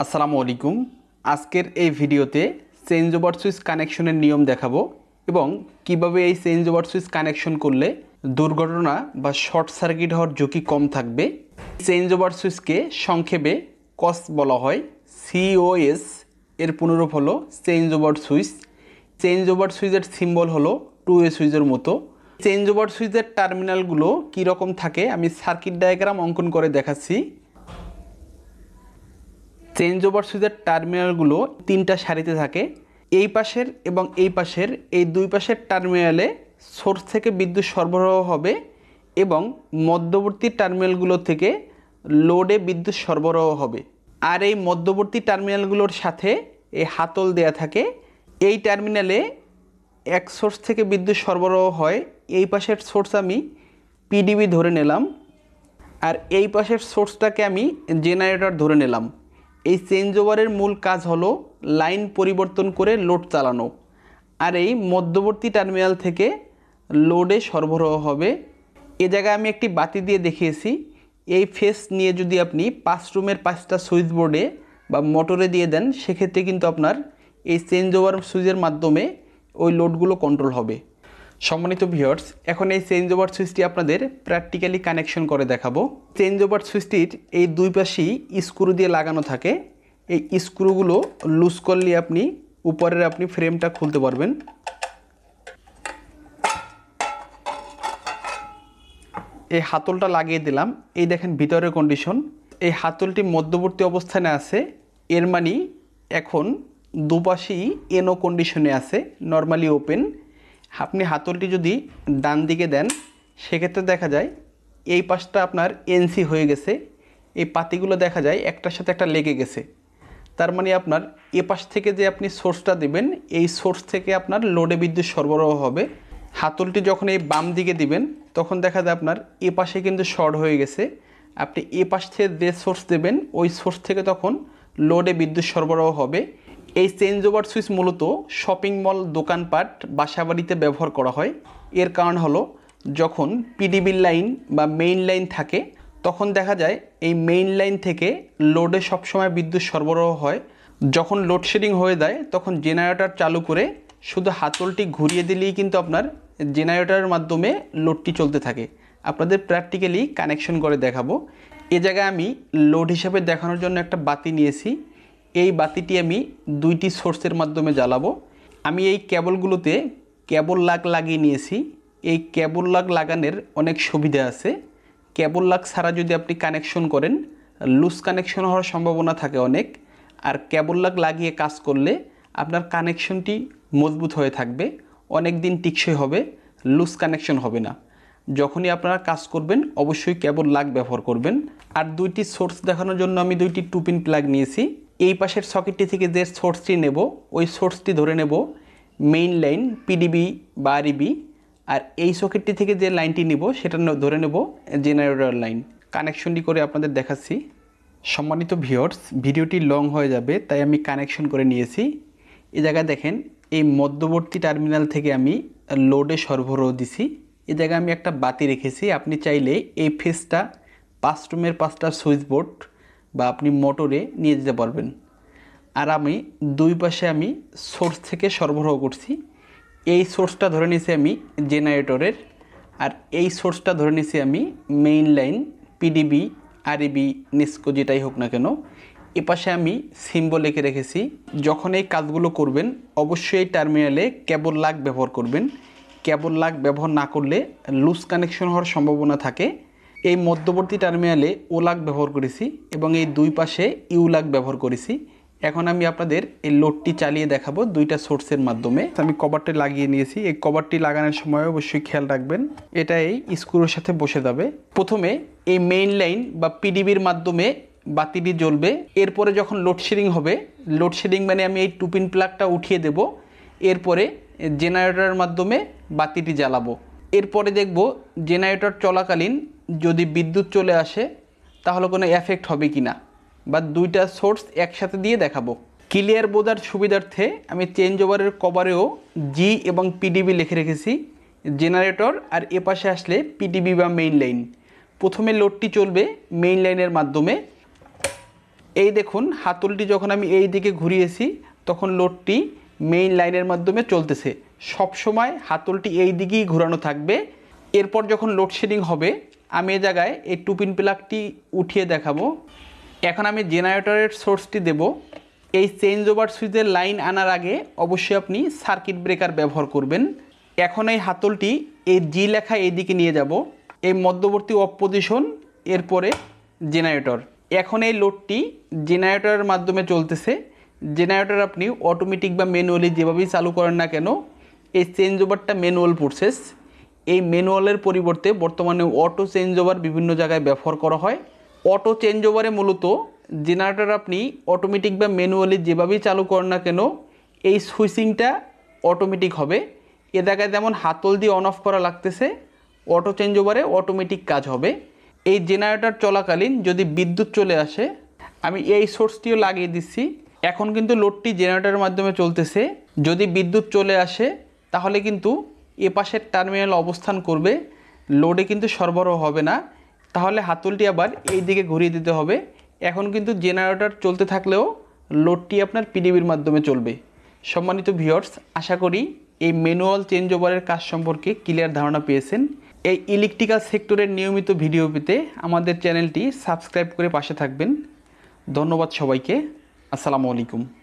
আসসালামু আলাইকুম আজকের এই ভিডিওতে চেঞ্জ ওভার সুইচ কানেকশনের নিয়ম দেখাবো এবং কিভাবে এই চেঞ্জ ওভার সুইচ কানেকশন করলে দুর্ঘটনা বা শর্ট সার্কিট হওয়ার ঝুঁকি কম থাকবে চেঞ্জ ওভার সুইচকে সংক্ষেপে কস বলা হয় সিওএস এর পুনরূপ হলো change over switch change over সুইচের সিম্বল হলো টু এ সুইচের মতো চেঞ্জ ওভার সুইচের টার্মিনালগুলো কীরকম থাকে আমি সার্কিট ডায়াগ্রাম অঙ্কন করে দেখাচ্ছি চেঞ্জ ওভার সুইচের টার্মিনালগুলো তিনটা সারিতে থাকে এই পাশের এবং এই পাশের এই দুই পাশের টার্মিনালে সোর্স থেকে বিদ্যুৎ সরবরাহ হবে এবং মধ্যবর্তী টার্মিনালগুলো থেকে লোডে বিদ্যুৎ সরবরাহ হবে আর এই মধ্যবর্তী টার্মিনালগুলোর সাথে এই হাতল দেয়া থাকে এই টার্মিনালে এক সোর্স থেকে বিদ্যুৎ সরবরাহ হয় এই পাশের সোর্স আমি পিডিবি ধরে নিলাম আর এই পাশের সোর্সটাকে আমি জেনারেটর ধরে নিলাম এই চেঞ্জ ওভারের মূল কাজ হলো লাইন পরিবর্তন করে লোড চালানো আর এই মধ্যবর্তী টার্মিনাল থেকে লোডে সরবরাহ হবে এ জায়গায় আমি একটি বাতি দিয়ে দেখিয়েছি এই ফেস নিয়ে যদি আপনি পাঁচ রুমের পাঁচটা সুইচ বোর্ডে বা মোটরে দিয়ে দেন সেক্ষেত্রে কিন্তু আপনার এই চেঞ্জ ওভার সুইচের মাধ্যমে ওই লোডগুলো কন্ট্রোল হবে সম্মানিত ভিওর্স এখন এই চেঞ্জ ওভার সুইচটি আপনাদের প্র্যাকটিক্যালি কানেকশন করে দেখাবো চেঞ্জ ওভার সুইচটির এই দুই পাশেই স্ক্রু দিয়ে লাগানো থাকে এই স্ক্রুগুলো লুজ করলে আপনি উপরের আপনি ফ্রেমটা খুলতে পারবেন এই হাতলটা লাগিয়ে দিলাম এই দেখেন ভিতরের কন্ডিশন এই হাতলটি মধ্যবর্তী অবস্থানে আছে এর মানে এখন দুপাশেই এনো কন্ডিশনে আছে নর্মালি ওপেন আপনি হাতলটি যদি ডান দিকে দেন সেক্ষেত্রে দেখা যায় এই পাশটা আপনার এনসি হয়ে গেছে এই পাতিগুলো দেখা যায় একটার সাথে একটা লেগে গেছে তার মানে আপনার এ পাশ থেকে যে আপনি সোর্সটা দিবেন এই সোর্স থেকে আপনার লোডে বিদ্যুৎ সরবরাহ হবে হাতলটি যখন এই বাম দিকে দিবেন তখন দেখা যায় আপনার এ পাশে কিন্তু শর্ট হয়ে গেছে আপনি এ পাশ থেকে যে সোর্স দেবেন ওই সোর্স থেকে তখন লোডে বিদ্যুৎ সরবরাহ হবে এই চেঞ্জ ওভার সুইচ মূলত শপিং মল দোকানপাট বাসাবাড়িতে ব্যবহার করা হয় এর কারণ হলো যখন পিডিবির লাইন বা মেইন লাইন থাকে তখন দেখা যায় এই মেইন লাইন থেকে লোডে সবসময় বিদ্যুৎ সরবরাহ হয় যখন লোডশেডিং হয়ে যায় তখন জেনারেটর চালু করে শুধু হাতলটি ঘুরিয়ে দিলেই কিন্তু আপনার জেনারেটরের মাধ্যমে লোডটি চলতে থাকে আপনাদের প্র্যাকটিক্যালি কানেকশন করে দেখাবো এ জায়গায় আমি লোড হিসাবে দেখানোর জন্য একটা বাতি নিয়েছি এই বাতিটি আমি দুইটি সোর্সের মাধ্যমে জ্বালাবো আমি এই কেবলগুলোতে কেবল লাগ লাগিয়ে নিয়েছি এই কেবল লাগ লাগানোর অনেক সুবিধা আছে কেবল লাগ ছাড়া যদি আপনি কানেকশন করেন লুজ কানেকশন হওয়ার সম্ভাবনা থাকে অনেক আর কেবল লাগ লাগিয়ে কাজ করলে আপনার কানেকশনটি মজবুত হয়ে থাকবে অনেক দিন টিকসই হবে লুজ কানেকশন হবে না যখনই আপনারা কাজ করবেন অবশ্যই কেবল লাগ ব্যবহার করবেন আর দুইটি সোর্স দেখানোর জন্য আমি দুইটি টুপিন প্লাগ নিয়েছি এই পাশের সকেটটি থেকে যে সোর্সটি নেব ওই সোর্সটি ধরে নেব মেইন লাইন পিডিবি বা আরিবি e আর এই সকেটটি থেকে যে লাইনটি নেব সেটা ধরে নেব জেনারেটর লাইন কানেকশনটি করে আপনাদের দেখাচ্ছি সম্মানিত ভিওর্স ভিডিওটি লং হয়ে যাবে তাই আমি কানেকশন করে নিয়েছি এ জায়গায় দেখেন এই মধ্যবর্তী টার্মিনাল থেকে আমি লোডে সরবরাহ দিছি এ জায়গায় আমি একটা বাতি রেখেছি আপনি চাইলে এই ফেসটা পাঁচ রুমের পাঁচটা সুইচ বোর্ড বা আপনি মোটরে নিয়ে যেতে পারবেন আর আমি দুই পাশে আমি সোর্স থেকে সরবরাহ করছি এই সোর্সটা ধরে নিয়েছি আমি জেনারেটরের আর এই সোর্সটা ধরে নিয়েছি আমি main line PDB REB NESCO যেটাই হোক না কেন এ পাশে আমি সিম্বল লিখে রেখেছি যখন এই কাজগুলো করবেন অবশ্যই এই টার্মিনালে কেবল লাগ ব্যবহার করবেন কেবল লাগ ব্যবহার না করলে লুজ কানেকশন হওয়ার সম্ভাবনা থাকে এই মধ্যবর্তী টার্মিনালে ওলাক ব্যবহার করেছি এবং এই দুই পাশে ইউলাক ব্যবহার করেছি এখন আমি আপনাদের এই লোডটি চালিয়ে দেখাবো দুইটা সোর্সের মাধ্যমে আমি কভারটি লাগিয়ে নিয়েছি এই কভারটি লাগানোর সময় অবশ্যই খেয়াল রাখবেন এটা এই স্ক্রুর সাথে বসে যাবে প্রথমে এই মেইন লাইন বা পিডিবির মাধ্যমে বাতিটি জ্বলবে এরপরে যখন লোডশেডিং হবে লোডশেডিং মানে আমি এই টুপিন প্লাগটা উঠিয়ে দেব এরপরে জেনারেটরের মাধ্যমে বাতিটি জ্বালাবো এরপরে দেখব জেনারেটর চলাকালীন যদি বিদ্যুৎ চলে আসে তাহলে কোনো এফেক্ট হবে কি না বা দুইটা সোর্স একসাথে দিয়ে দেখাবো ক্লিয়ার বোঝার সুবিধার্থে আমি চেঞ্জ ওভারের কভারেও জি এবং পিডিবি লিখে রেখেছি জেনারেটর আর এপাশে আসলে পিডিবি বা মেইন লাইন প্রথমে লোডটি চলবে মেইন লাইনের মাধ্যমে এই দেখুন হাতলটি যখন আমি এই দিকে ঘুরিয়েছি তখন লোডটি মেইন লাইনের মাধ্যমে চলতেছে সবসময় হাতলটি এই দিকেই ঘোরানো থাকবে এরপর যখন লোডশেডিং হবে আমি এ জায়গায় এই টুপিন প্লাগটি উঠিয়ে দেখাবো এখন আমি জেনারেটরের সোর্সটি দেব এই চেঞ্জ ওভার সুইচের লাইন আনার আগে অবশ্যই আপনি সার্কিট ব্রেকার ব্যবহার করবেন এখন এই হাতলটি এই জি লেখা এইদিকে নিয়ে যাব এই মধ্যবর্তী অফ পজিশন এরপরে জেনারেটর এখন এই লোডটি জেনারেটরের মাধ্যমে চলতেছে জেনারেটর আপনি অটোমেটিক বা ম্যানুয়ালি যেভাবেই চালু করেন না কেন এই চেঞ্জ ওভারটা ম্যানুয়াল প্রসেস এই ম্যানুয়ালের পরিবর্তে বর্তমানে অটো চেঞ্জ ওভার বিভিন্ন জায়গায় ব্যবহার করা হয় অটো চেঞ্জ ওভারে মূলত জেনারেটার আপনি অটোমেটিক বা ম্যানুয়ালি যেভাবেই চালু করেন না কেন এই সুইচিংটা অটোমেটিক হবে এ জায়গায় যেমন হাতল দিয়ে অন অফ করা লাগতেছে অটো চেঞ্জ ওভারে অটোমেটিক কাজ হবে এই জেনারেটার চলাকালীন যদি বিদ্যুৎ চলে আসে আমি এই সোর্সটিও লাগিয়ে দিচ্ছি এখন কিন্তু লোডটি জেনারেটারের মাধ্যমে চলতেছে যদি বিদ্যুৎ চলে আসে তাহলে কিন্তু এ পাশের টার্মিনাল অবস্থান করবে লোডে কিন্তু সরবরাহ হবে না তাহলে হাতলটি আবার এই দিকে ঘুরিয়ে দিতে হবে এখন কিন্তু জেনারেটর চলতে থাকলেও লোডটি আপনার পিডিবির মাধ্যমে চলবে সম্মানিত ভিওর্স আশা করি এই ম্যানুয়াল চেঞ্জ ওভারের কাজ সম্পর্কে ক্লিয়ার ধারণা পেয়েছেন এই ইলেকট্রিক্যাল সেক্টরের নিয়মিত ভিডিও পেতে আমাদের চ্যানেলটি সাবস্ক্রাইব করে পাশে থাকবেন ধন্যবাদ সবাইকে আসসালামু আলাইকুম